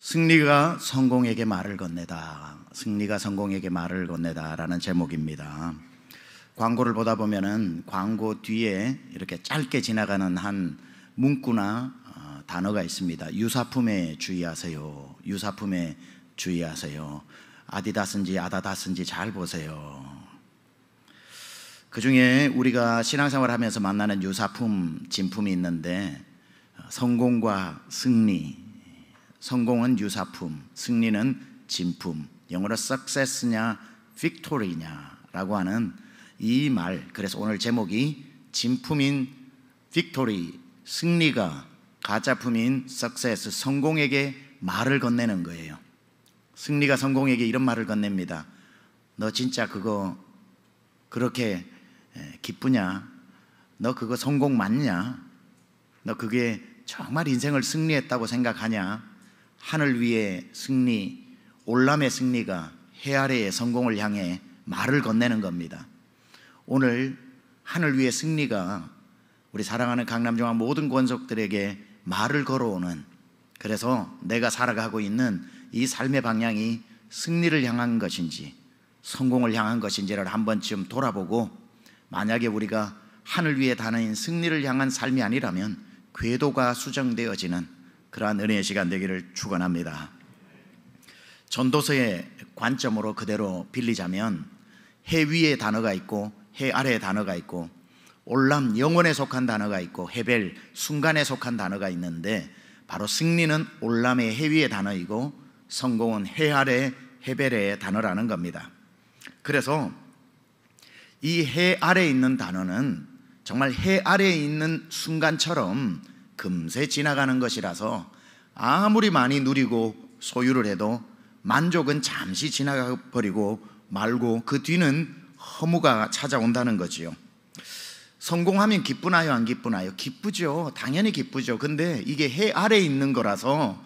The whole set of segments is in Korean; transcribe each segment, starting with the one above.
승리가 성공에게 말을 건네다. 승리가 성공에게 말을 건네다라는 제목입니다. 광고를 보다 보면은 광고 뒤에 이렇게 짧게 지나가는 한 문구나 어, 단어가 있습니다. 유사품에 주의하세요. 유사품에 주의하세요. 아디다스인지 아다다스인지 잘 보세요. 그 중에 우리가 신앙생활 하면서 만나는 유사품, 진품이 있는데 어, 성공과 승리, 성공은 유사품, 승리는 진품, 영어로 success냐, victory냐라고 하는 이 말. 그래서 오늘 제목이 진품인 victory, 승리가 가짜품인 success, 성공에게 말을 건네는 거예요. 승리가 성공에게 이런 말을 건넵니다. 너 진짜 그거 그렇게 기쁘냐? 너 그거 성공 맞냐? 너 그게 정말 인생을 승리했다고 생각하냐? 하늘 위의 승리, 올람의 승리가 해 아래의 성공을 향해 말을 건네는 겁니다. 오늘 하늘 위의 승리가 우리 사랑하는 강남중앙 모든 권속들에게 말을 걸어오는 그래서 내가 살아가고 있는 이 삶의 방향이 승리를 향한 것인지 성공을 향한 것인지를 한 번쯤 돌아보고 만약에 우리가 하늘 위에 다닌 승리를 향한 삶이 아니라면 궤도가 수정되어지는 그러한 은혜의 시간 되기를 축원합니다. 전도서의 관점으로 그대로 빌리자면 해 위에 단어가 있고 해 아래에 단어가 있고 올람 영원에 속한 단어가 있고 헤벨 순간에 속한 단어가 있는데 바로 승리는 올람의 해 위의 단어이고 성공은 해 아래 헤벨의 단어라는 겁니다. 그래서 이 해 아래에 있는 단어는 정말 해 아래에 있는 순간처럼 금세 지나가는 것이라서 아무리 많이 누리고 소유를 해도 만족은 잠시 지나가 버리고 말고 그 뒤는 허무가 찾아온다는 거지요. 성공하면 기쁘나요? 안 기쁘나요? 기쁘죠. 당연히 기쁘죠. 근데 이게 해 아래에 있는 거라서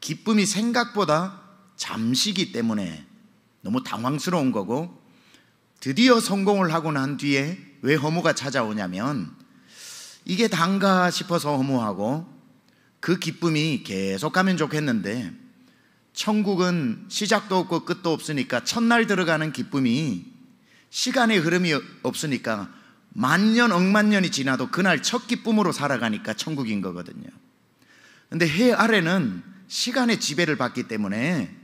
기쁨이 생각보다 잠시기 때문에 너무 당황스러운 거고 드디어 성공을 하고 난 뒤에 왜 허무가 찾아오냐면 이게 단가 싶어서 허무하고 그 기쁨이 계속 가면 좋겠는데 천국은 시작도 없고 끝도 없으니까 첫날 들어가는 기쁨이 시간의 흐름이 없으니까 만년 억만년이 지나도 그날 첫 기쁨으로 살아가니까 천국인 거거든요. 근데 해 아래는 시간의 지배를 받기 때문에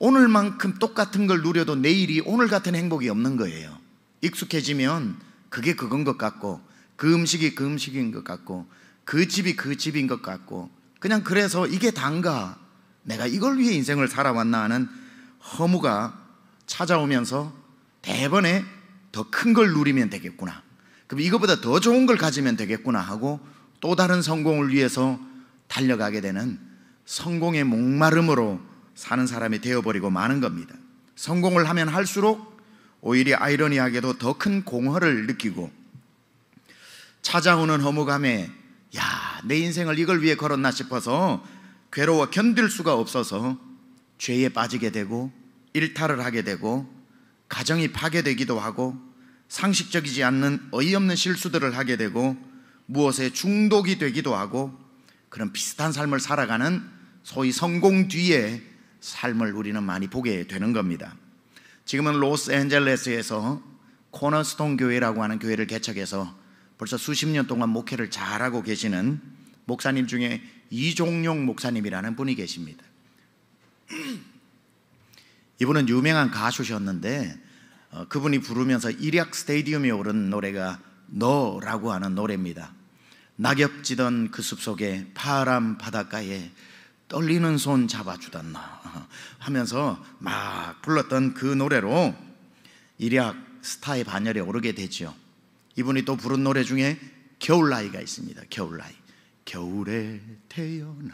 오늘만큼 똑같은 걸 누려도 내일이 오늘 같은 행복이 없는 거예요. 익숙해지면 그게 그건 것 같고 그 음식이 그 음식인 것 같고 그 집이 그 집인 것 같고 그냥 그래서 이게 단가 내가 이걸 위해 인생을 살아왔나 하는 허무가 찾아오면서 대번에 더 큰 걸 누리면 되겠구나. 그럼 이것보다더 좋은 걸 가지면 되겠구나 하고 또 다른 성공을 위해서 달려가게 되는 성공의 목마름으로 사는 사람이 되어버리고 마는 겁니다. 성공을 하면 할수록 오히려 아이러니하게도 더 큰 공허를 느끼고 찾아오는 허무감에 야, 내 인생을 이걸 위해 걸었나 싶어서 괴로워 견딜 수가 없어서 죄에 빠지게 되고 일탈을 하게 되고 가정이 파괴되기도 하고 상식적이지 않는 어이없는 실수들을 하게 되고 무엇에 중독이 되기도 하고 그런 비슷한 삶을 살아가는 소위 성공 뒤에 삶을 우리는 많이 보게 되는 겁니다. 지금은 로스앤젤레스에서 코너스톤 교회라고 하는 교회를 개척해서 벌써 수십 년 동안 목회를 잘하고 계시는 목사님 중에 이종용 목사님이라는 분이 계십니다. 이분은 유명한 가수셨는데 어, 그분이 부르면서 일약 스테디움에 오른 노래가 너라고 하는 노래입니다. 낙엽지던 그 숲속에 파란 바닷가에 떨리는 손 잡아주던 너 어, 하면서 막 불렀던 그 노래로 일약 스타의 반열에 오르게 되죠. 이분이 또 부른 노래 중에 겨울나이가 있습니다. 겨울나이. 겨울에 태어난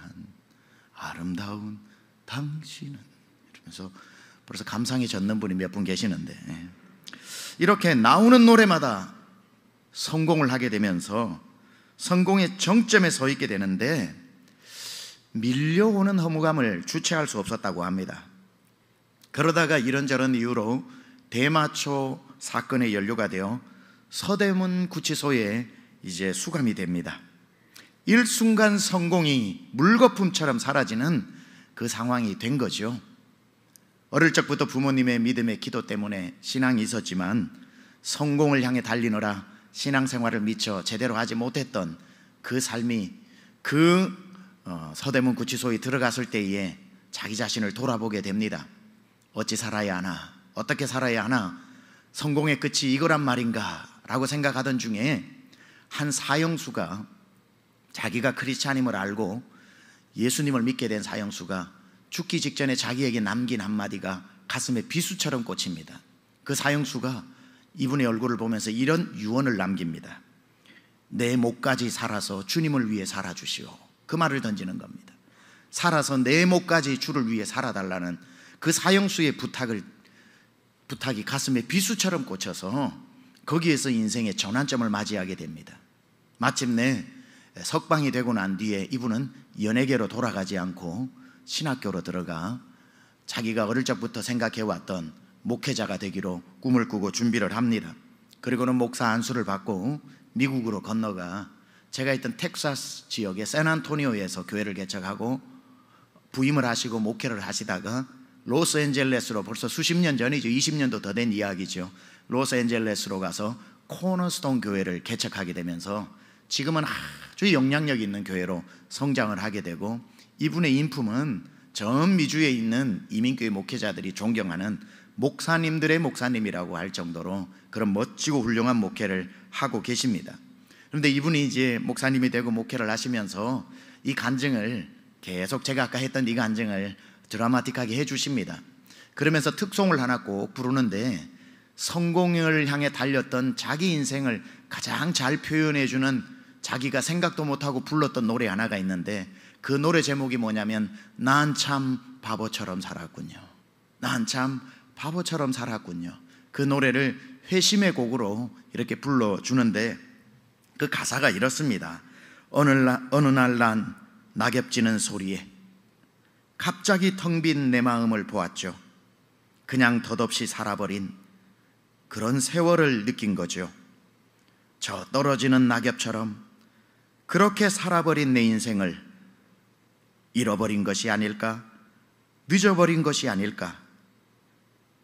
아름다운 당신은 이러면서 벌써 감상이 젖는 분이 몇 분 계시는데 예. 이렇게 나오는 노래마다 성공을 하게 되면서 성공의 정점에 서 있게 되는데 밀려오는 허무감을 주체할 수 없었다고 합니다. 그러다가 이런저런 이유로 대마초 사건의 연료가 되어 서대문 구치소에 이제 수감이 됩니다. 일순간 성공이 물거품처럼 사라지는 그 상황이 된 거죠. 어릴 적부터 부모님의 믿음의 기도 때문에 신앙이 있었지만 성공을 향해 달리느라 신앙생활을 미처 제대로 하지 못했던 그 삶이 그 어, 서대문 구치소에 들어갔을 때에 자기 자신을 돌아보게 됩니다. 어찌 살아야 하나? 어떻게 살아야 하나? 성공의 끝이 이거란 말인가? 라고 생각하던 중에 한 사형수가 자기가 크리스찬임을 알고 예수님을 믿게 된 사형수가 죽기 직전에 자기에게 남긴 한마디가 가슴에 비수처럼 꽂힙니다. 그 사형수가 이분의 얼굴을 보면서 이런 유언을 남깁니다. 내 목까지 살아서 주님을 위해 살아주시오. 그 말을 던지는 겁니다. 살아서 내 목까지 주를 위해 살아달라는 그 사형수의 부탁을 부탁이 가슴에 비수처럼 꽂혀서 거기에서 인생의 전환점을 맞이하게 됩니다. 마침내 석방이 되고 난 뒤에 이분은 연예계로 돌아가지 않고 신학교로 들어가 자기가 어릴 적부터 생각해왔던 목회자가 되기로 꿈을 꾸고 준비를 합니다. 그리고는 목사 안수를 받고 미국으로 건너가 제가 있던 텍사스 지역의 샌안토니오에서 교회를 개척하고 부임을 하시고 목회를 하시다가 로스앤젤레스로 벌써 수십 년 전이죠. 20년도 더 된 이야기죠. 로스앤젤레스로 가서 코너스톤 교회를 개척하게 되면서 지금은 아주 영향력 있는 교회로 성장을 하게 되고 이분의 인품은 전 미주에 있는 이민교회 목회자들이 존경하는 목사님들의 목사님이라고 할 정도로 그런 멋지고 훌륭한 목회를 하고 계십니다. 그런데 이분이 이제 목사님이 되고 목회를 하시면서 이 간증을 계속 제가 아까 했던 이 간증을 드라마틱하게 해주십니다. 그러면서 특송을 하나 꼭 부르는데 성공을 향해 달렸던 자기 인생을 가장 잘 표현해주는 자기가 생각도 못하고 불렀던 노래 하나가 있는데 그 노래 제목이 뭐냐면 난 참 바보처럼 살았군요. 난 참 바보처럼 살았군요. 그 노래를 회심의 곡으로 이렇게 불러주는데 그 가사가 이렇습니다. 어느, 날, 어느 날난 낙엽지는 소리에 갑자기 텅 빈 내 마음을 보았죠. 그냥 덧없이 살아버린 그런 세월을 느낀 거죠. 저 떨어지는 낙엽처럼 그렇게 살아버린 내 인생을 잃어버린 것이 아닐까? 늦어버린 것이 아닐까?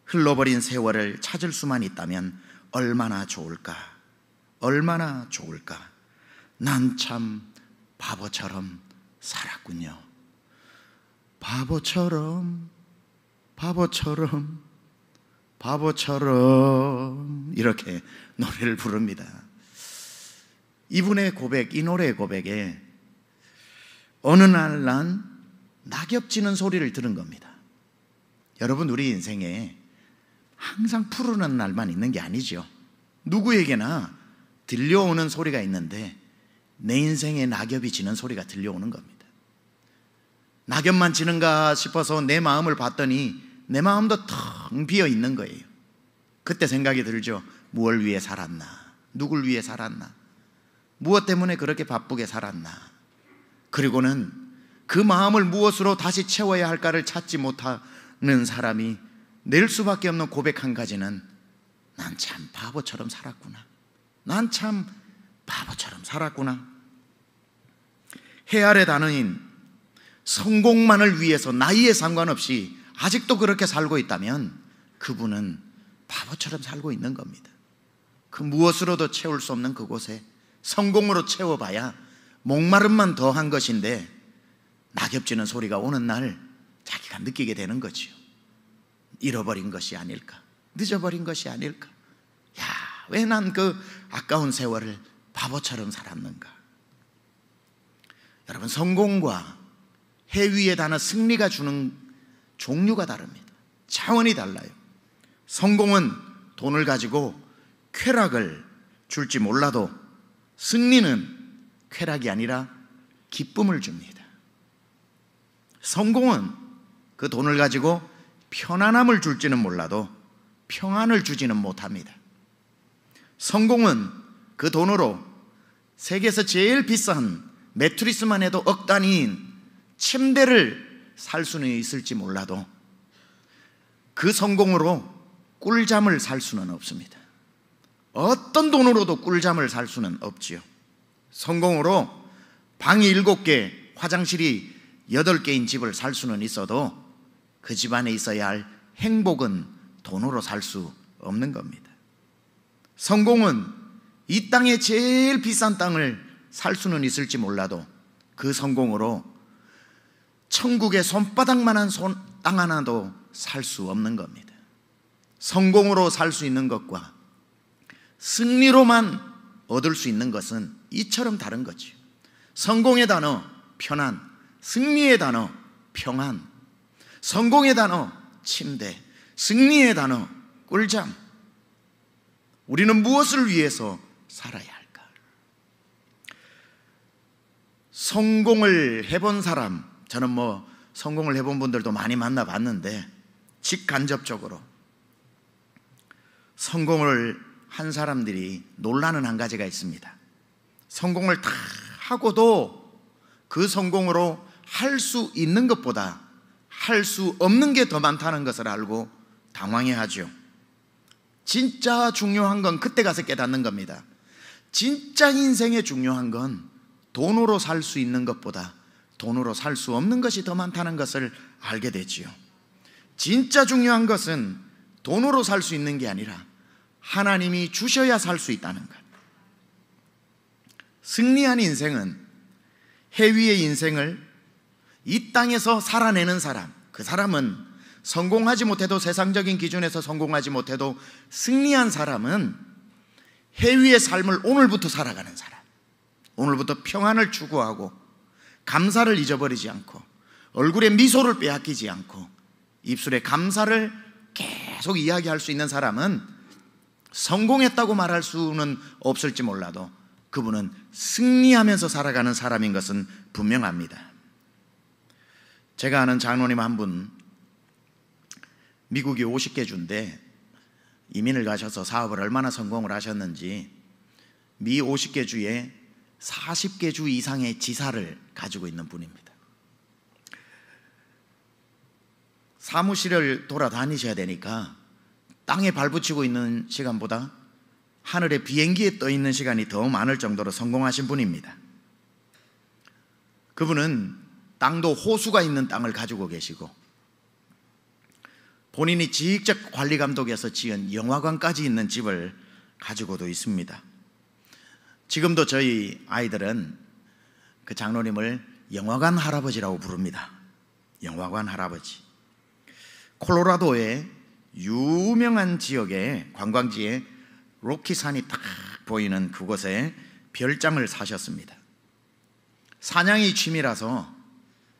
흘러버린 세월을 찾을 수만 있다면 얼마나 좋을까? 얼마나 좋을까? 난 참 바보처럼 살았군요. 바보처럼, 바보처럼, 바보처럼 이렇게 노래를 부릅니다. 이분의 고백, 이 노래의 고백에 어느 날 난 낙엽 지는 소리를 들은 겁니다. 여러분, 우리 인생에 항상 푸르는 날만 있는 게 아니죠. 누구에게나 들려오는 소리가 있는데 내인생에 낙엽이 지는 소리가 들려오는 겁니다. 낙엽만 지는가 싶어서 내 마음을 봤더니 내 마음도 텅 비어 있는 거예요. 그때 생각이 들죠. 무엇 위해 살았나? 누굴 위해 살았나? 무엇 때문에 그렇게 바쁘게 살았나? 그리고는 그 마음을 무엇으로 다시 채워야 할까를 찾지 못하는 사람이 낼 수밖에 없는 고백 한 가지는 난 참 바보처럼 살았구나. 난 참 바보처럼 살았구나. 해 아래 단어인 성공만을 위해서 나이에 상관없이 아직도 그렇게 살고 있다면 그분은 바보처럼 살고 있는 겁니다. 그 무엇으로도 채울 수 없는 그곳에 성공으로 채워봐야 목마름만 더한 것인데 낙엽지는 소리가 오는 날 자기가 느끼게 되는 거지요. 잃어버린 것이 아닐까? 늦어버린 것이 아닐까? 야, 왜 난 그 아까운 세월을 바보처럼 살았는가? 여러분, 성공과 해위에 다는 승리가 주는 종류가 다릅니다. 차원이 달라요. 성공은 돈을 가지고 쾌락을 줄지 몰라도 승리는 쾌락이 아니라 기쁨을 줍니다. 성공은 그 돈을 가지고 편안함을 줄지는 몰라도 평안을 주지는 못합니다. 성공은 그 돈으로 세계에서 제일 비싼 매트리스만 해도 억 단위인 침대를 살 수는 있을지 몰라도 그 성공으로 꿀잠을 살 수는 없습니다. 어떤 돈으로도 꿀잠을 살 수는 없지요. 성공으로 방이 일곱 개 화장실이 여덟 개인 집을 살 수는 있어도 그 집안에 있어야 할 행복은 돈으로 살 수 없는 겁니다. 성공은 이땅에 제일 비싼 땅을 살 수는 있을지 몰라도 그 성공으로 천국의 손바닥만한 손, 땅 하나도 살 수 없는 겁니다. 성공으로 살 수 있는 것과 승리로만 얻을 수 있는 것은 이처럼 다른 거지. 성공의 단어 편안, 승리의 단어 평안, 성공의 단어 침대, 승리의 단어 꿀잠. 우리는 무엇을 위해서 살아야 할까? 성공을 해본 사람, 저는 뭐 성공을 해본 분들도 많이 만나봤는데 직간접적으로 성공을 한 사람들이 논란은 한 가지가 있습니다. 성공을 다 하고도 그 성공으로 할 수 있는 것보다 할 수 없는 게 더 많다는 것을 알고 당황해 하죠. 진짜 중요한 건 그때 가서 깨닫는 겁니다. 진짜 인생에 중요한 건 돈으로 살 수 있는 것보다 돈으로 살 수 없는 것이 더 많다는 것을 알게 되지요. 진짜 중요한 것은 돈으로 살 수 있는 게 아니라 하나님이 주셔야 살 수 있다는 것. 승리한 인생은 해위의 인생을 이 땅에서 살아내는 사람, 그 사람은 성공하지 못해도 세상적인 기준에서 성공하지 못해도 승리한 사람은 해위의 삶을 오늘부터 살아가는 사람. 오늘부터 평안을 추구하고 감사를 잊어버리지 않고 얼굴에 미소를 빼앗기지 않고 입술에 감사를 계속 이야기할 수 있는 사람은 성공했다고 말할 수는 없을지 몰라도 그분은 승리하면서 살아가는 사람인 것은 분명합니다. 제가 아는 장로님 한 분 미국이 50개 주인데 이민을 가셔서 사업을 얼마나 성공을 하셨는지 미 50개 주에 40개 주 이상의 지사를 가지고 있는 분입니다. 사무실을 돌아다니셔야 되니까 땅에 발붙이고 있는 시간보다 하늘에 비행기에 떠 있는 시간이 더 많을 정도로 성공하신 분입니다. 그분은 땅도 호수가 있는 땅을 가지고 계시고 본인이 직접 관리 감독에서 지은 영화관까지 있는 집을 가지고도 있습니다. 지금도 저희 아이들은 그 장로님을 영화관 할아버지라고 부릅니다. 영화관 할아버지. 콜로라도의 유명한 지역에 관광지에 로키산이 딱 보이는 그곳에 별장을 사셨습니다. 사냥이 취미라서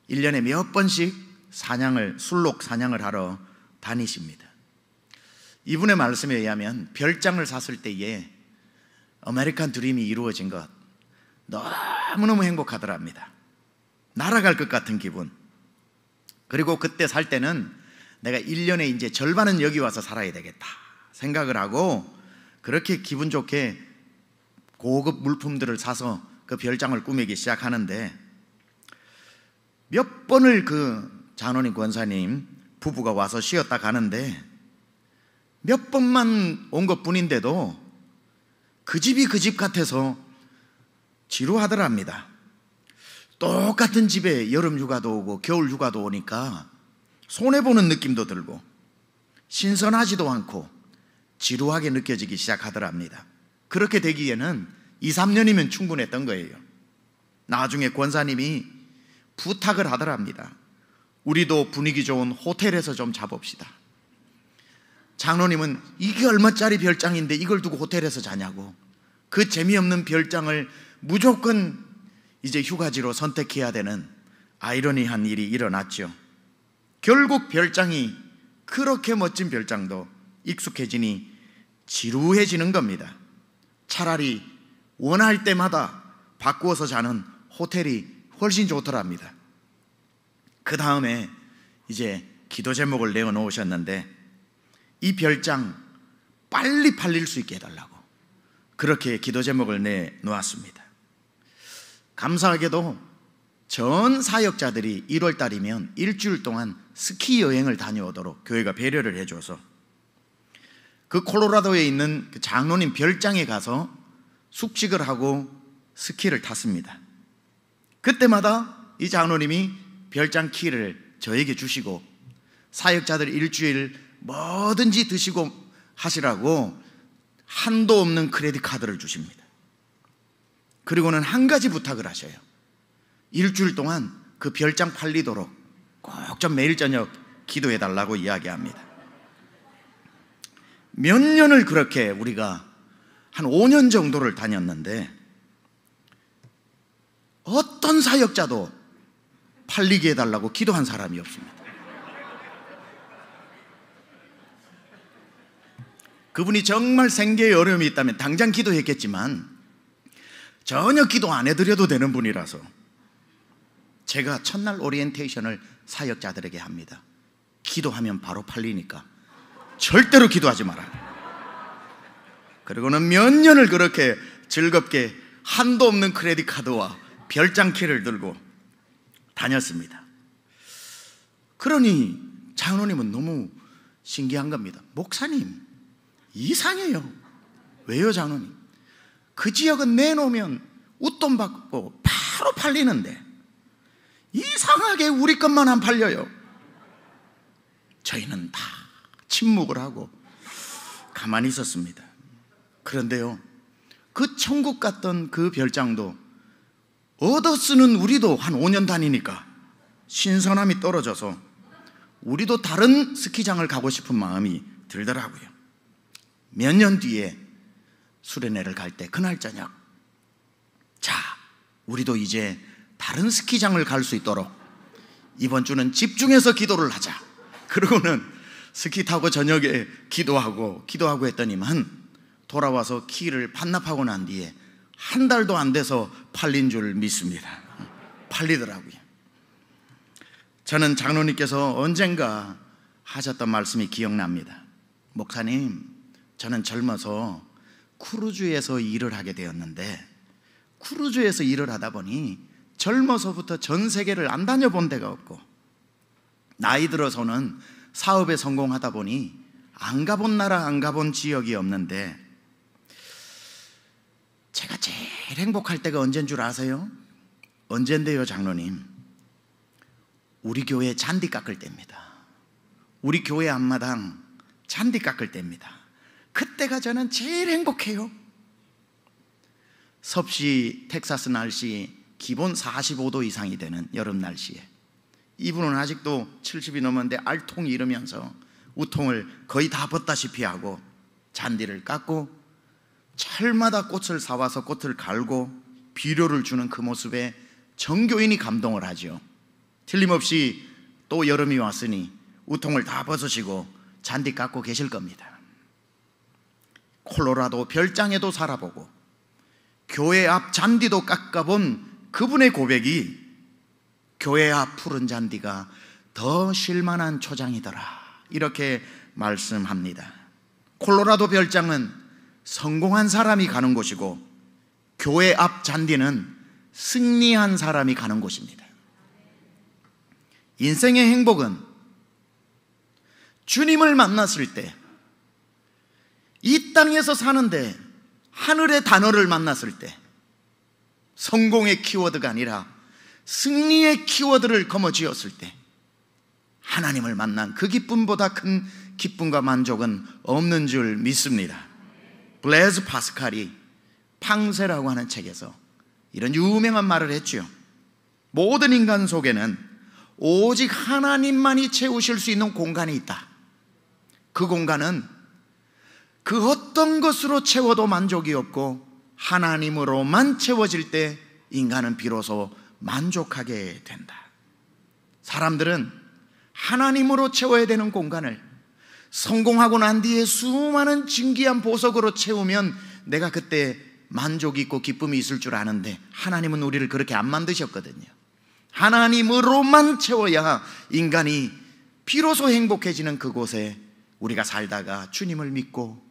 1년에 몇 번씩 사냥을 술록 사냥을 하러 다니십니다. 이분의 말씀에 의하면 별장을 샀을 때에 아메리칸 드림이 이루어진 것 너무너무 행복하더랍니다. 날아갈 것 같은 기분. 그리고 그때 살 때는 내가 1년에 이제 절반은 여기 와서 살아야 되겠다 생각을 하고 그렇게 기분 좋게 고급 물품들을 사서 그 별장을 꾸미기 시작하는데 몇 번을 그 잔원이 권사님 부부가 와서 쉬었다 가는데 몇 번만 온 것 뿐인데도 그 집이 그 집 같아서 지루하더랍니다. 똑같은 집에 여름 휴가도 오고 겨울 휴가도 오니까 손해보는 느낌도 들고 신선하지도 않고 지루하게 느껴지기 시작하더랍니다. 그렇게 되기에는 2, 3년이면 충분했던 거예요. 나중에 권사님이 부탁을 하더랍니다. 우리도 분위기 좋은 호텔에서 좀 잡읍시다. 장로님은 이게 얼마짜리 별장인데 이걸 두고 호텔에서 자냐고. 그 재미없는 별장을 무조건 이제 휴가지로 선택해야 되는 아이러니한 일이 일어났죠. 결국 별장이 그렇게 멋진 별장도 익숙해지니 지루해지는 겁니다. 차라리 원할 때마다 바꾸어서 자는 호텔이 훨씬 좋더랍니다. 그 다음에 이제 기도 제목을 내어놓으셨는데 이 별장 빨리 팔릴 수 있게 해달라고 그렇게 기도 제목을 내놓았습니다. 감사하게도 전 사역자들이 1월 달이면 일주일 동안 스키 여행을 다녀오도록 교회가 배려를 해줘서 그 콜로라도에 있는 그 장로님 별장에 가서 숙식을 하고 스키를 탔습니다. 그때마다 이 장로님이 별장 키를 저에게 주시고 사역자들 일주일 뭐든지 드시고 하시라고 한도 없는 크레딧 카드를 주십니다. 그리고는 한 가지 부탁을 하셔요. 일주일 동안 그 별장 팔리도록 꼭 좀 매일 저녁 기도해 달라고 이야기합니다. 몇 년을 그렇게 우리가 한 5년 정도를 다녔는데 어떤 사역자도 팔리게 해달라고 기도한 사람이 없습니다. 그분이 정말 생계에 어려움이 있다면 당장 기도했겠지만 전혀 기도 안 해드려도 되는 분이라서 제가 첫날 오리엔테이션을 사역자들에게 합니다. 기도하면 바로 팔리니까 절대로 기도하지 마라. 그리고는 몇 년을 그렇게 즐겁게 한도 없는 크레딧 카드와 별장키를 들고 다녔습니다. 그러니 장로님은 너무 신기한 겁니다. 목사님 이상해요. 왜요, 장로님? 그 지역은 내놓으면 웃돈 받고 바로 팔리는데 이상하게 우리 것만 안 팔려요. 저희는 다 침묵을 하고 가만히 있었습니다. 그런데요, 그 천국 갔던그 별장도 얻어 쓰는 우리도 한 5년 다니니까 신선함이 떨어져서 우리도 다른 스키장을 가고 싶은 마음이 들더라고요. 몇 년 뒤에 수련회를 갈 때 그날 저녁 자 우리도 이제 다른 스키장을 갈 수 있도록 이번 주는 집중해서 기도를 하자 그러고는 스키 타고 저녁에 기도하고 기도하고 했더니만 돌아와서 키를 반납하고 난 뒤에 한 달도 안 돼서 팔린 줄 믿습니다 팔리더라고요 저는 장로님께서 언젠가 하셨던 말씀이 기억납니다 목사님 저는 젊어서 쿠르주에서 일을 하게 되었는데 쿠르주에서 일을 하다 보니 젊어서부터 전 세계를 안 다녀본 데가 없고 나이 들어서는 사업에 성공하다 보니 안 가본 나라 안 가본 지역이 없는데 제가 제일 행복할 때가 언젠 줄 아세요? 언젠데요 장로님 우리 교회 잔디 깎을 때입니다 우리 교회 앞마당 잔디 깎을 때입니다 그때가 저는 제일 행복해요. 섭씨 텍사스 날씨 기본 45도 이상이 되는 여름 날씨에 이분은 아직도 70이 넘었는데 알통이 이르면서 우통을 거의 다 벗다시피 하고 잔디를 깎고 철마다 꽃을 사와서 꽃을 갈고 비료를 주는 그 모습에 정교인이 감동을 하죠. 틀림없이 또 여름이 왔으니 우통을 다 벗으시고 잔디 깎고 계실 겁니다. 콜로라도 별장에도 살아보고 교회 앞 잔디도 깎아본 그분의 고백이 교회 앞 푸른 잔디가 더 실만한 초장이더라. 이렇게 말씀합니다. 콜로라도 별장은 성공한 사람이 가는 곳이고 교회 앞 잔디는 승리한 사람이 가는 곳입니다. 인생의 행복은 주님을 만났을 때이 땅에서 사는데 하늘의 단어를 만났을 때 성공의 키워드가 아니라 승리의 키워드를 거머쥐었을 때 하나님을 만난 그 기쁨보다 큰 기쁨과 만족은 없는 줄 믿습니다. 블레즈 파스칼이 팡세라고 하는 책에서 이런 유명한 말을 했죠 모든 인간 속에는 오직 하나님만이 채우실 수 있는 공간이 있다. 그 공간은 그 어떤 것으로 채워도 만족이 없고 하나님으로만 채워질 때 인간은 비로소 만족하게 된다. 사람들은 하나님으로 채워야 되는 공간을 성공하고 난 뒤에 수많은 진귀한 보석으로 채우면 내가 그때 만족이 있고 기쁨이 있을 줄 아는데 하나님은 우리를 그렇게 안 만드셨거든요. 하나님으로만 채워야 인간이 비로소 행복해지는 그곳에 우리가 살다가 주님을 믿고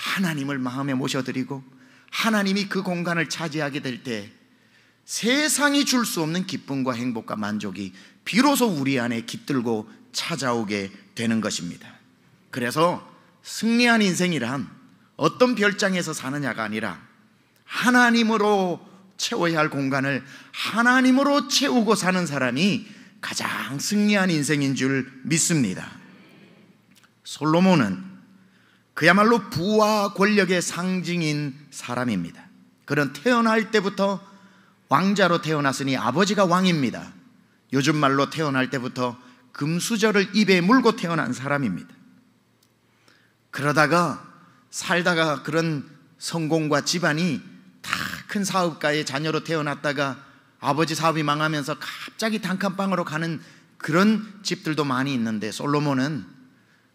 하나님을 마음에 모셔드리고 하나님이 그 공간을 차지하게 될 때 세상이 줄 수 없는 기쁨과 행복과 만족이 비로소 우리 안에 깃들고 찾아오게 되는 것입니다. 그래서 승리한 인생이란 어떤 별장에서 사느냐가 아니라 하나님으로 채워야 할 공간을 하나님으로 채우고 사는 사람이 가장 승리한 인생인 줄 믿습니다. 솔로몬은 그야말로 부와 권력의 상징인 사람입니다. 그는 태어날 때부터 왕자로 태어났으니 아버지가 왕입니다. 요즘 말로 태어날 때부터 금수저를 입에 물고 태어난 사람입니다. 그러다가 살다가 그런 성공과 집안이 다 큰 사업가의 자녀로 태어났다가 아버지 사업이 망하면서 갑자기 단칸방으로 가는 그런 집들도 많이 있는데 솔로몬은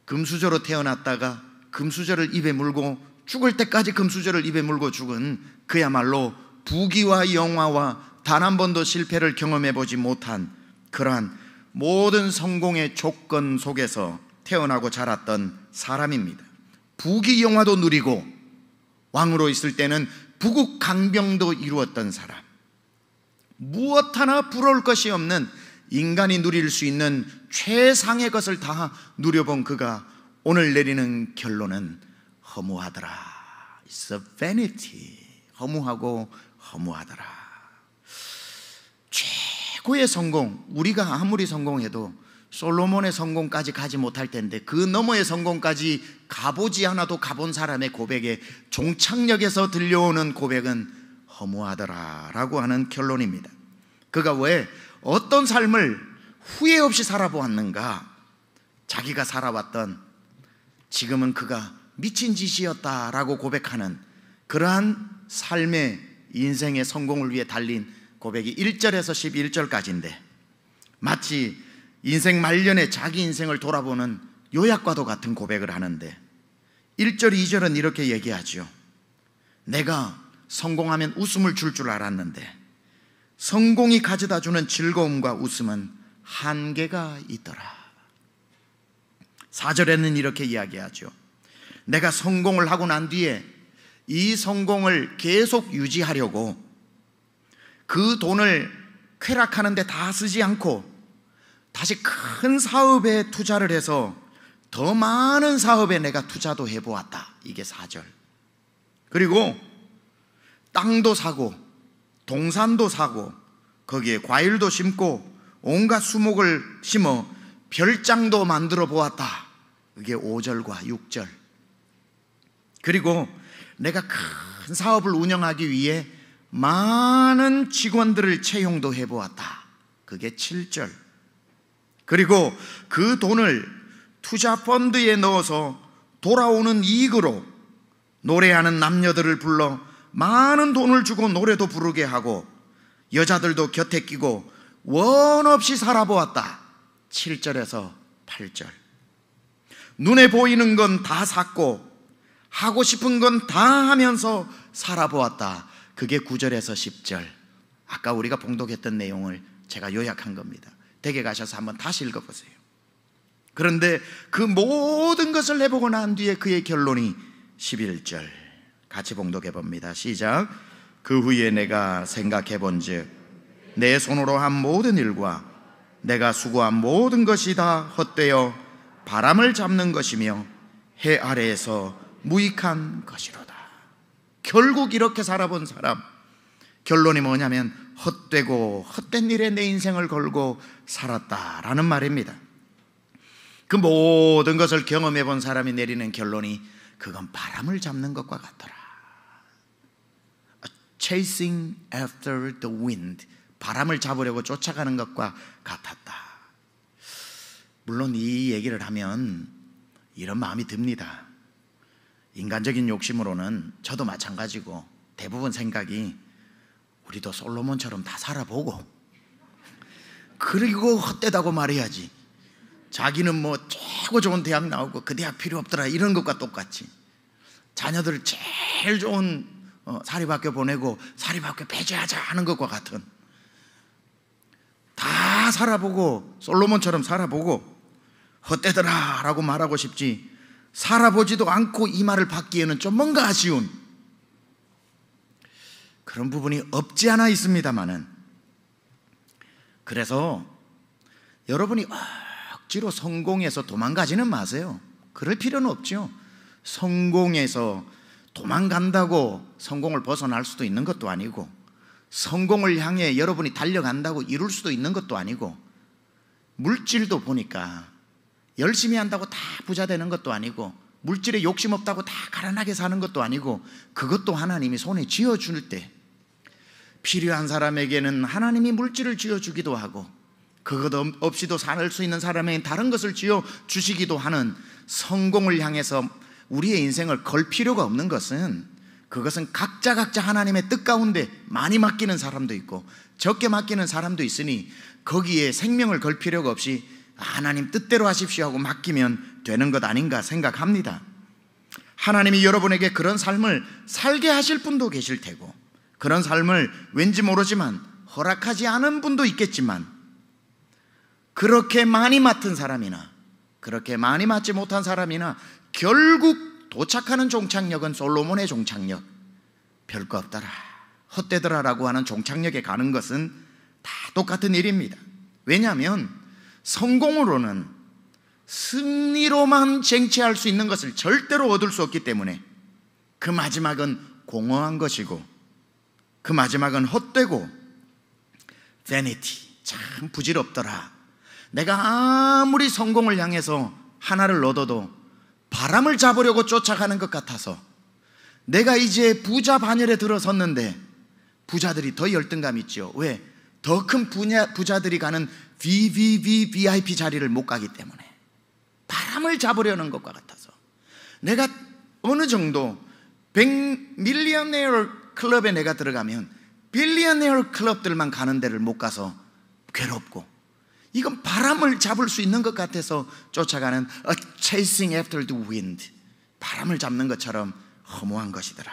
금수저로 태어났다가 금수저를 입에 물고 죽을 때까지 금수저를 입에 물고 죽은 그야말로 부귀와 영화와 단 한 번도 실패를 경험해 보지 못한 그러한 모든 성공의 조건 속에서 태어나고 자랐던 사람입니다. 부귀 영화도 누리고 왕으로 있을 때는 부국 강병도 이루었던 사람. 무엇 하나 부러울 것이 없는 인간이 누릴 수 있는 최상의 것을 다 누려본 그가 오늘 내리는 결론은 허무하더라. It's a vanity. 허무하고 허무하더라. 최고의 성공, 우리가 아무리 성공해도 솔로몬의 성공까지 가지 못할 텐데 그 너머의 성공까지 가보지 않아도 가본 사람의 고백에 종착역에서 들려오는 고백은 허무하더라라고 하는 결론입니다. 그가 왜 어떤 삶을 후회 없이 살아보았는가? 자기가 살아왔던 지금은 그가 미친 짓이었다라고 고백하는 그러한 삶의 인생의 성공을 위해 달린 고백이 1절에서 11절까지인데 마치 인생 말년에 자기 인생을 돌아보는 요약과도 같은 고백을 하는데 1절, 2절은 이렇게 얘기하죠. 내가 성공하면 웃음을 줄줄 줄 알았는데 성공이 가져다 주는 즐거움과 웃음은 한계가 있더라. 4절에는 이렇게 이야기하죠. 내가 성공을 하고 난 뒤에 이 성공을 계속 유지하려고 그 돈을 쾌락하는데 다 쓰지 않고 다시 큰 사업에 투자를 해서 더 많은 사업에 내가 투자도 해보았다. 이게 4절. 그리고 땅도 사고 동산도 사고 거기에 과일도 심고 온갖 수목을 심어 별장도 만들어 보았다. 그게 5절과 6절. 그리고 내가 큰 사업을 운영하기 위해 많은 직원들을 채용도 해보았다. 그게 7절. 그리고 그 돈을 투자 펀드에 넣어서 돌아오는 이익으로 노래하는 남녀들을 불러 많은 돈을 주고 노래도 부르게 하고 여자들도 곁에 끼고 원 없이 살아보았다. 7절에서 8절. 눈에 보이는 건 다 샀고 하고 싶은 건 다 하면서 살아보았다. 그게 9절에서 10절. 아까 우리가 봉독했던 내용을 제가 요약한 겁니다. 댁에 가셔서 한번 다시 읽어보세요. 그런데 그 모든 것을 해보고 난 뒤에 그의 결론이 11절. 같이 봉독해 봅니다. 시작. 그 후에 내가 생각해 본즉 내 손으로 한 모든 일과 내가 수고한 모든 것이 다 헛되어 바람을 잡는 것이며 해 아래에서 무익한 것이로다. 결국 이렇게 살아본 사람 결론이 뭐냐면 헛되고 헛된 일에 내 인생을 걸고 살았다라는 말입니다. 그 모든 것을 경험해 본 사람이 내리는 결론이 그건 바람을 잡는 것과 같더라. chasing after the wind. 바람을 잡으려고 쫓아가는 것과 같았다. 물론 이 얘기를 하면 이런 마음이 듭니다. 인간적인 욕심으로는 저도 마찬가지고 대부분 생각이 우리도 솔로몬처럼 다 살아보고 그리고 헛되다고 말해야지. 자기는 뭐 최고 좋은 대학 나오고 그 대학 필요 없더라 이런 것과 똑같이 자녀들 제일 좋은 어, 사립학교 보내고 사립학교 배제하자 하는 것과 같은 다 살아보고 솔로몬처럼 살아보고 헛되더라 라고 말하고 싶지 살아보지도 않고 이 말을 받기에는 좀 뭔가 아쉬운 그런 부분이 없지 않아 있습니다만은 그래서 여러분이 억지로 성공해서 도망가지는 마세요. 그럴 필요는 없죠. 성공해서 도망간다고 성공을 벗어날 수도 있는 것도 아니고 성공을 향해 여러분이 달려간다고 이룰 수도 있는 것도 아니고 물질도 보니까 열심히 한다고 다 부자 되는 것도 아니고 물질에 욕심 없다고 다 가난하게 사는 것도 아니고 그것도 하나님이 손에 쥐어 줄때 필요한 사람에게는 하나님이 물질을 쥐어 주기도 하고 그것 없이도 살 수 있는 사람에게 다른 것을 쥐어 주시기도 하는 성공을 향해서 우리의 인생을 걸 필요가 없는 것은 그것은 각자 각자 하나님의 뜻 가운데 많이 맡기는 사람도 있고 적게 맡기는 사람도 있으니 거기에 생명을 걸 필요가 없이 하나님 뜻대로 하십시오 하고 맡기면 되는 것 아닌가 생각합니다. 하나님이 여러분에게 그런 삶을 살게 하실 분도 계실 테고, 그런 삶을 왠지 모르지만 허락하지 않은 분도 있겠지만, 그렇게 많이 맡은 사람이나, 그렇게 많이 맡지 못한 사람이나, 결국 도착하는 종착역은 솔로몬의 종착역. 별 거 없더라. 헛되더라라고 하는 종착역에 가는 것은 다 똑같은 일입니다. 왜냐하면 성공으로는 승리로만 쟁취할 수 있는 것을 절대로 얻을 수 없기 때문에 그 마지막은 공허한 것이고 그 마지막은 헛되고 vanity 참 부질없더라 내가 아무리 성공을 향해서 하나를 얻어도 바람을 잡으려고 쫓아가는 것 같아서 내가 이제 부자 반열에 들어섰는데 부자들이 더 열등감 있죠 왜? 더 큰 부자들이 가는 VVVVIP 자리를 못 가기 때문에 바람을 잡으려는 것과 같아서 내가 어느 정도 100 밀리언웨어 클럽에 내가 들어가면 빌리언웨어 클럽들만 가는 데를 못 가서 괴롭고 이건 바람을 잡을 수 있는 것 같아서 쫓아가는 a chasing after the wind 바람을 잡는 것처럼 허무한 것이더라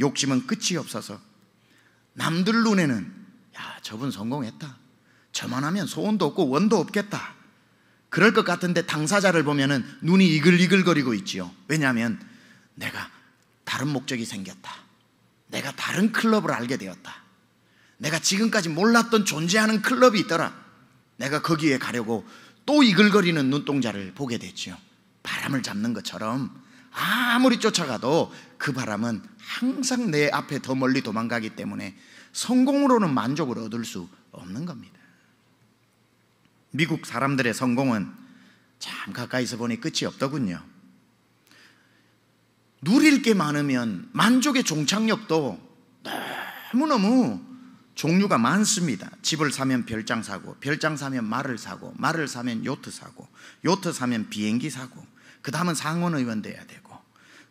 욕심은 끝이 없어서 남들 눈에는 야 저분 성공했다 저만 하면 소원도 없고 원도 없겠다. 그럴 것 같은데 당사자를 보면은 눈이 이글이글거리고 있지요. 왜냐하면 내가 다른 목적이 생겼다. 내가 다른 클럽을 알게 되었다. 내가 지금까지 몰랐던 존재하는 클럽이 있더라. 내가 거기에 가려고 또 이글거리는 눈동자를 보게 됐지요. 바람을 잡는 것처럼 아무리 쫓아가도 그 바람은 항상 내 앞에 더 멀리 도망가기 때문에 성공으로는 만족을 얻을 수 없는 겁니다. 미국 사람들의 성공은 참 가까이서 보니 끝이 없더군요. 누릴 게 많으면 만족의 종착역도 너무너무 종류가 많습니다. 집을 사면 별장 사고, 별장 사면 말을 사고, 말을 사면 요트 사고, 요트 사면 비행기 사고, 그 다음은 상원 의원 돼야 되고,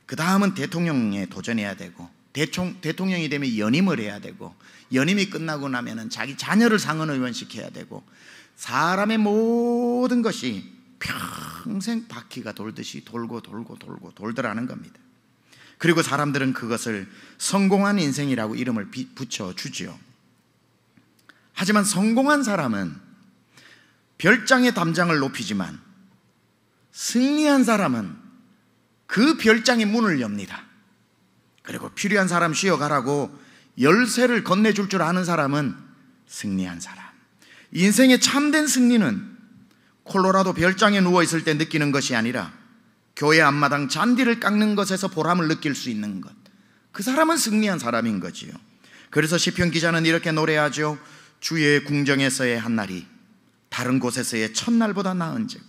그 다음은 대통령에 도전해야 되고, 대총, 대통령이 되면 연임을 해야 되고, 연임이 끝나고 나면은 자기 자녀를 상원 의원 시켜야 되고, 사람의 모든 것이 평생 바퀴가 돌듯이 돌고 돌고 돌고 돌더라는 겁니다. 그리고 사람들은 그것을 성공한 인생이라고 이름을 붙여 주지요. 하지만 성공한 사람은 별장의 담장을 높이지만 승리한 사람은 그 별장의 문을 엽니다. 그리고 필요한 사람 쉬어가라고 열쇠를 건네줄 줄 아는 사람은 승리한 사람. 인생의 참된 승리는 콜로라도 별장에 누워 있을 때 느끼는 것이 아니라 교회 앞마당 잔디를 깎는 것에서 보람을 느낄 수 있는 것. 그 사람은 승리한 사람인 거지요. 그래서 시편 기자는 이렇게 노래하죠. 주의 궁정에서의 한 날이 다른 곳에서의 첫날보다 나은즉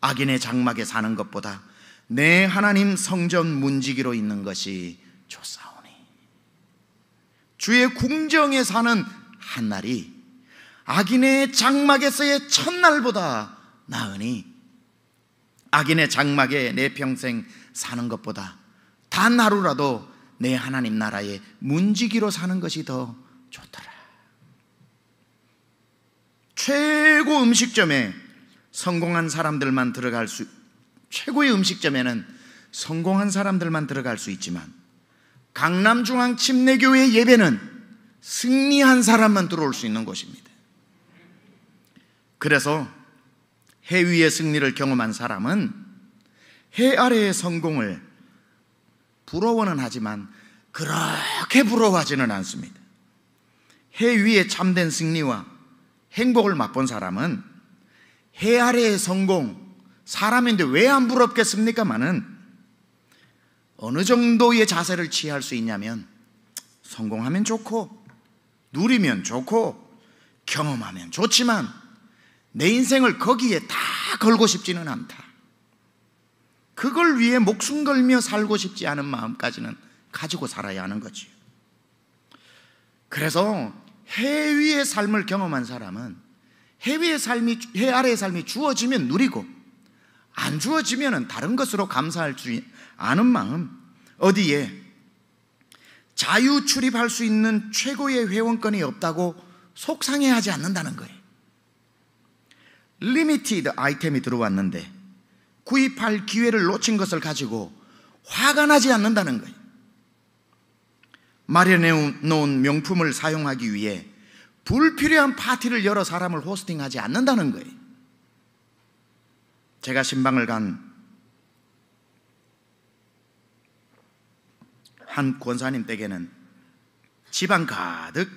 악인의 장막에 사는 것보다 내 하나님 성전 문지기로 있는 것이 좋사오니 주의 궁정에 사는 한 날이 악인의 장막에서의 첫날보다 나으니 악인의 장막에 내 평생 사는 것보다 단 하루라도 내 하나님 나라의 문지기로 사는 것이 더 좋더라. 최고 음식점에 성공한 사람들만 들어갈 수 최고의 음식점에는 성공한 사람들만 들어갈 수 있지만 강남중앙 침례교회 예배는 승리한 사람만 들어올 수 있는 곳입니다. 그래서 해 위의 승리를 경험한 사람은 해 아래의 성공을 부러워는 하지만 그렇게 부러워하지는 않습니다. 해위에 참된 승리와 행복을 맛본 사람은 해 아래의 성공, 사람인데 왜 안 부럽겠습니까만은 어느 정도의 자세를 취할 수 있냐면 성공하면 좋고 누리면 좋고 경험하면 좋지만 내 인생을 거기에 다 걸고 싶지는 않다. 그걸 위해 목숨 걸며 살고 싶지 않은 마음까지는 가지고 살아야 하는 거지 그래서 해 위의 삶을 경험한 사람은 해 위의 삶이 해 아래의 삶이 주어지면 누리고 안주어지면 다른 것으로 감사할 줄 아는 마음 어디에 자유 출입할 수 있는 최고의 회원권이 없다고 속상해하지 않는다는 거예요. 리미티드 아이템이 들어왔는데 구입할 기회를 놓친 것을 가지고 화가 나지 않는다는 거예요. 마련해 놓은 명품을 사용하기 위해 불필요한 파티를 여러 사람을 호스팅하지 않는다는 거예요. 제가 신방을 간 한 권사님 댁에는 지방 가득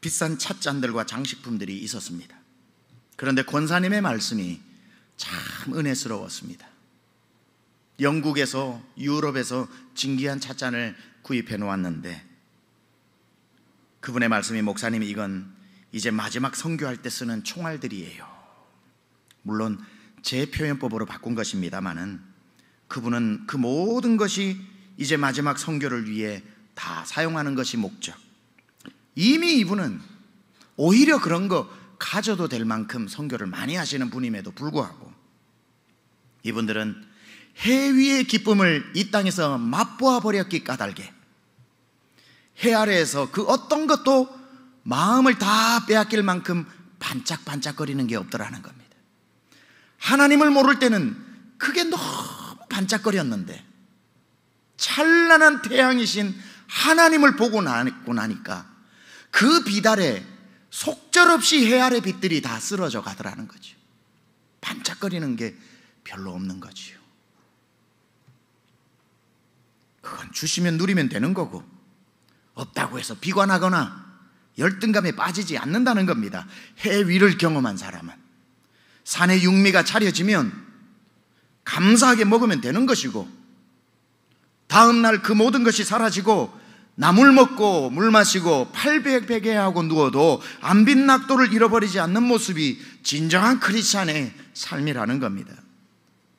비싼 찻잔들과 장식품들이 있었습니다. 그런데 권사님의 말씀이 참 은혜스러웠습니다. 영국에서 유럽에서 진귀한 찻잔을 구입해 놓았는데 그분의 말씀이 목사님 이건 이제 마지막 선교할 때 쓰는 총알들이에요. 물론 제 표현법으로 바꾼 것입니다만은 그분은 그 모든 것이 이제 마지막 선교를 위해 다 사용하는 것이 목적. 이미 이분은 오히려 그런 거 가져도 될 만큼 선교를 많이 하시는 분임에도 불구하고 이분들은 해위의 기쁨을 이 땅에서 맛보아 버렸기 까닭에 해 아래에서 그 어떤 것도 마음을 다 빼앗길 만큼 반짝반짝거리는 게 없더라는 겁니다. 하나님을 모를 때는 그게 너무 반짝거렸는데 찬란한 태양이신 하나님을 보고 나니까 그 비달에 속절없이 해 아래 빛들이 다 쓰러져 가더라는 거죠. 반짝거리는 게 별로 없는 거지요. 그건 주시면 누리면 되는 거고 없다고 해서 비관하거나 열등감에 빠지지 않는다는 겁니다. 해 위를 경험한 사람은 산의 육미가 차려지면 감사하게 먹으면 되는 것이고 다음 날 그 모든 것이 사라지고 나물 먹고 물 마시고 팔백백에하고 누워도 안빈 낙도를 잃어버리지 않는 모습이 진정한 크리스찬의 삶이라는 겁니다.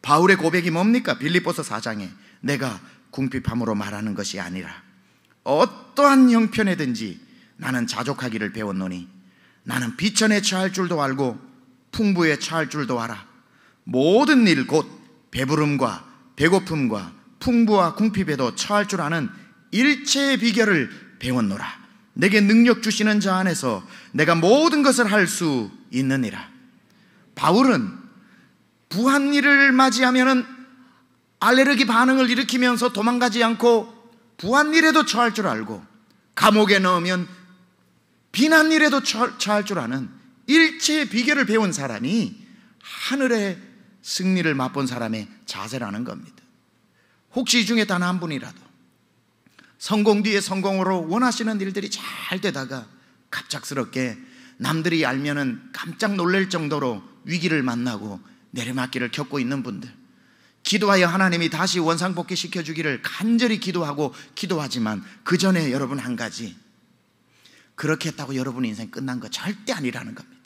바울의 고백이 뭡니까? 빌립보서 4장에 내가 궁핍함으로 말하는 것이 아니라 어떠한 형편에든지 나는 자족하기를 배웠노니 나는 비천에 처할 줄도 알고 풍부에 처할 줄도 알아 모든 일 곧 배부름과 배고픔과 풍부와 궁핍에도 처할 줄 아는 일체의 비결을 배웠노라. 내게 능력 주시는 자 안에서 내가 모든 것을 할 수 있느니라. 바울은 부한 일을 맞이하면 알레르기 반응을 일으키면서 도망가지 않고 부한 일에도 처할 줄 알고 감옥에 넣으면 비난 일에도 처할 줄 아는 일체의 비결을 배운 사람이 하늘의 승리를 맛본 사람의 자세라는 겁니다. 혹시 이 중에 단 한 분이라도 성공 뒤에 성공으로 원하시는 일들이 잘 되다가 갑작스럽게 남들이 알면은 깜짝 놀랄 정도로 위기를 만나고 내리막길을 겪고 있는 분들. 기도하여 하나님이 다시 원상복귀 시켜주기를 간절히 기도하고 기도하지만 그 전에 여러분 한 가지. 그렇게 했다고 여러분 인생 끝난 거 절대 아니라는 겁니다.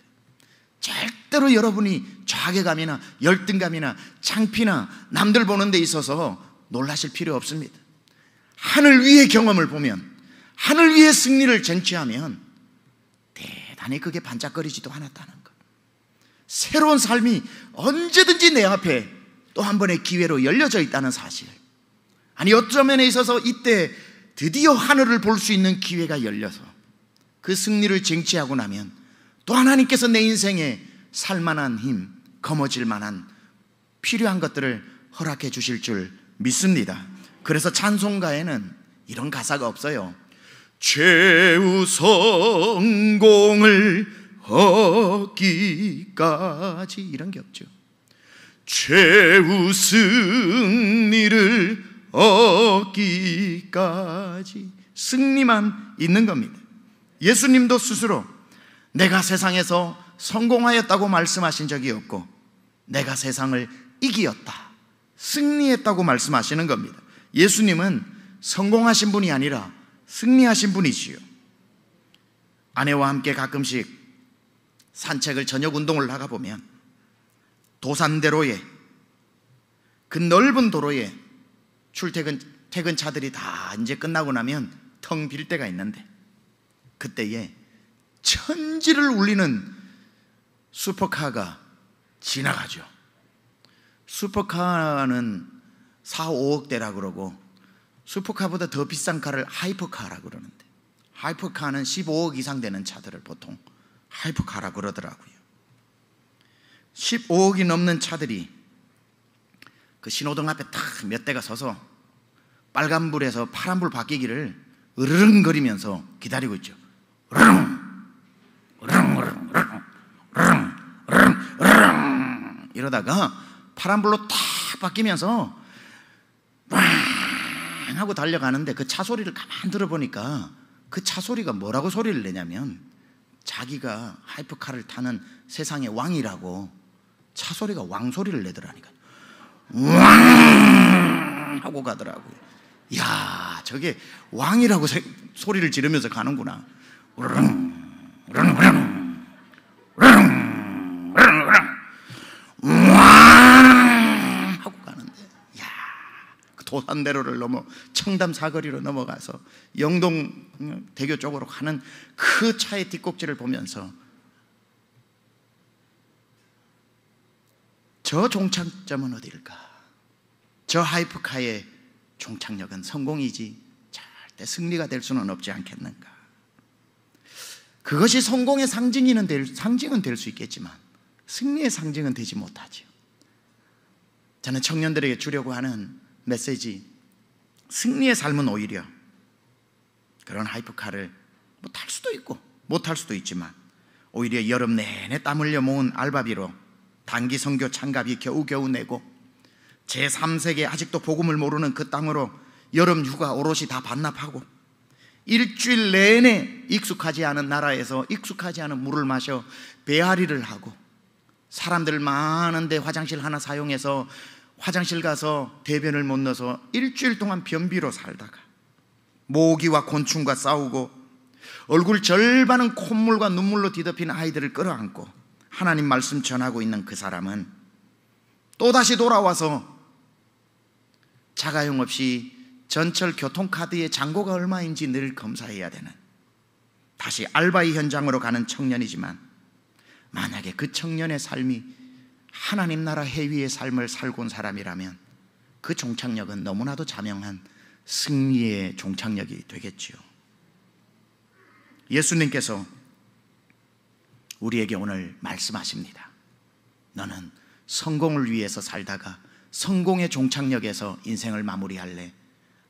절대로 여러분이 좌괴감이나 열등감이나 창피나 남들 보는 데 있어서 놀라실 필요 없습니다. 하늘 위의 경험을 보면 하늘 위의 승리를 쟁취하면 대단히 그게 반짝거리지도 않았다는 것. 새로운 삶이 언제든지 내 앞에 또 한 번의 기회로 열려져 있다는 사실. 아니 어쩌면 에 있어서 이때 드디어 하늘을 볼 수 있는 기회가 열려서 그 승리를 쟁취하고 나면 또 하나님께서 내 인생에 살만한 힘, 거머질 만한 필요한 것들을 허락해 주실 줄 믿습니다. 그래서 찬송가에는 이런 가사가 없어요. 최후 성공을 얻기까지 이런 게 없죠. 최후 승리를 얻기까지 승리만 있는 겁니다. 예수님도 스스로 내가 세상에서 성공하였다고 말씀하신 적이 없고 내가 세상을 이기었다. 승리했다고 말씀하시는 겁니다. 예수님은 성공하신 분이 아니라 승리하신 분이지요. 아내와 함께 가끔씩 산책을 저녁 운동을 나가보면 도산대로에 그 넓은 도로에 출퇴근 퇴근 차들이 다 이제 끝나고 나면 텅 빌 때가 있는데 그때에 천지를 울리는 슈퍼카가 지나가죠. 슈퍼카는 4, 5억대라 그러고 슈퍼카보다 더 비싼 카를 하이퍼카라 그러는데 하이퍼카는 15억 이상 되는 차들을 보통 하이퍼카라 그러더라고요. 15억이 넘는 차들이 그 신호등 앞에 딱 몇 대가 서서 빨간불에서 파란불 바뀌기를 으르렁거리면서 기다리고 있죠. 으르렁, 으르렁, 으르렁, 으르렁, 으르렁, 으르렁, 으르렁 이러다가 파란불로 탁 바뀌면서 왕 하고 달려가는데 그 차 소리를 가만 들어보니까 그 차 소리가 뭐라고 소리를 내냐면 자기가 하이프카를 타는 세상의 왕이라고 차 소리가 왕 소리를 내더라니까. 왕 하고 가더라고요. 야, 저게 왕이라고 소리를 지르면서 가는구나. 우르릉, 우르릉, 우르릉. 도산대로를 넘어 청담 사거리로 넘어가서 영동 대교 쪽으로 가는 그 차의 뒷꼭지를 보면서 저 종착점은 어디일까? 저 하이프카의 종착역은 성공이지 절대 승리가 될 수는 없지 않겠는가? 그것이 성공의 상징이는 될, 상징은 될 수 있겠지만 승리의 상징은 되지 못하지요. 저는 청년들에게 주려고 하는 메시지 승리의 삶은 오히려 그런 하이퍼카를 뭐탈 수도 있고 못 탈 수도 있지만 오히려 여름 내내 땀 흘려 모은 알바비로 단기 성교 창갑이 겨우겨우 내고 제3세계 아직도 복음을 모르는 그 땅으로 여름 휴가 오롯이 다 반납하고 일주일 내내 익숙하지 않은 나라에서 익숙하지 않은 물을 마셔 배앓이를 하고 사람들 많은데 화장실 하나 사용해서 화장실 가서 대변을 못 넣어서 일주일 동안 변비로 살다가 모기와 곤충과 싸우고 얼굴 절반은 콧물과 눈물로 뒤덮인 아이들을 끌어안고 하나님 말씀 전하고 있는 그 사람은 또다시 돌아와서 자가용 없이 전철 교통카드의 잔고가 얼마인지 늘 검사해야 되는 다시 알바의 현장으로 가는 청년이지만 만약에 그 청년의 삶이 하나님 나라 해위의 삶을 살고 온 사람이라면 그 종착역은 너무나도 자명한 승리의 종착역이 되겠지요. 예수님께서 우리에게 오늘 말씀하십니다. 너는 성공을 위해서 살다가 성공의 종착역에서 인생을 마무리할래?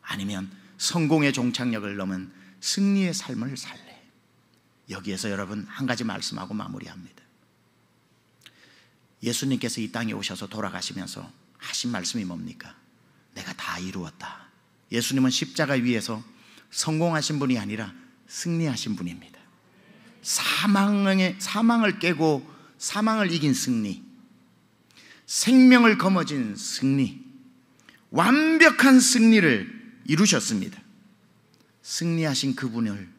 아니면 성공의 종착역을 넘은 승리의 삶을 살래? 여기에서 여러분 한 가지 말씀하고 마무리합니다. 예수님께서 이 땅에 오셔서 돌아가시면서 하신 말씀이 뭡니까? 내가 다 이루었다. 예수님은 십자가 위에서 성공하신 분이 아니라 승리하신 분입니다. 사망의, 사망을 깨고 사망을 이긴 승리, 생명을 거머쥔 승리, 완벽한 승리를 이루셨습니다. 승리하신 그분을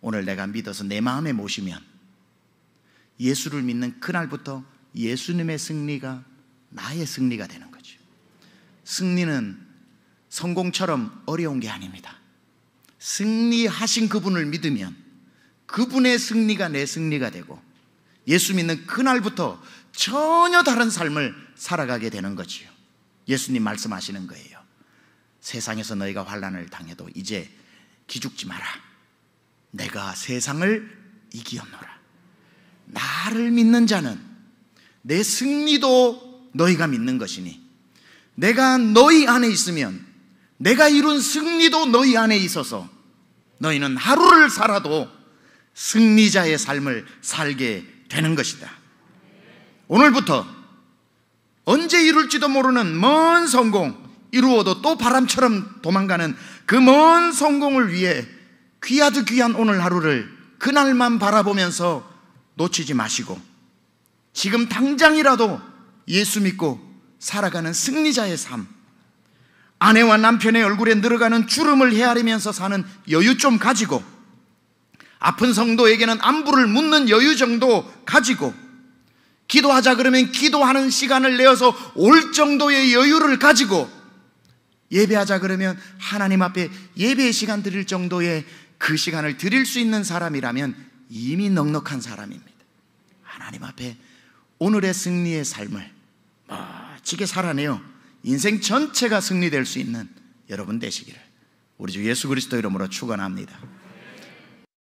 오늘 내가 믿어서 내 마음에 모시면 예수를 믿는 그날부터 예수님의 승리가 나의 승리가 되는 거죠. 승리는 성공처럼 어려운 게 아닙니다. 승리하신 그분을 믿으면 그분의 승리가 내 승리가 되고 예수 믿는 그날부터 전혀 다른 삶을 살아가게 되는 거지요. 예수님 말씀하시는 거예요. 세상에서 너희가 환란을 당해도 이제 기죽지 마라. 내가 세상을 이기었노라. 나를 믿는 자는 내 승리도 너희가 믿는 것이니 내가 너희 안에 있으면 내가 이룬 승리도 너희 안에 있어서 너희는 하루를 살아도 승리자의 삶을 살게 되는 것이다. 오늘부터 언제 이룰지도 모르는 먼 성공, 이루어도 또 바람처럼 도망가는 그 먼 성공을 위해 귀하드 귀한 오늘 하루를 그날만 바라보면서 놓치지 마시고 지금 당장이라도 예수 믿고 살아가는 승리자의 삶, 아내와 남편의 얼굴에 늘어가는 주름을 헤아리면서 사는 여유 좀 가지고, 아픈 성도에게는 안부를 묻는 여유 정도 가지고, 기도하자 그러면 기도하는 시간을 내어서 올 정도의 여유를 가지고, 예배하자 그러면 하나님 앞에 예배의 시간 드릴 정도의 그 시간을 드릴 수 있는 사람이라면 이미 넉넉한 사람입니다. 하나님 앞에 오늘의 승리의 삶을 멋지게 살아내어 인생 전체가 승리될 수 있는 여러분 되시기를 우리 주 예수 그리스도 이름으로 축원합니다.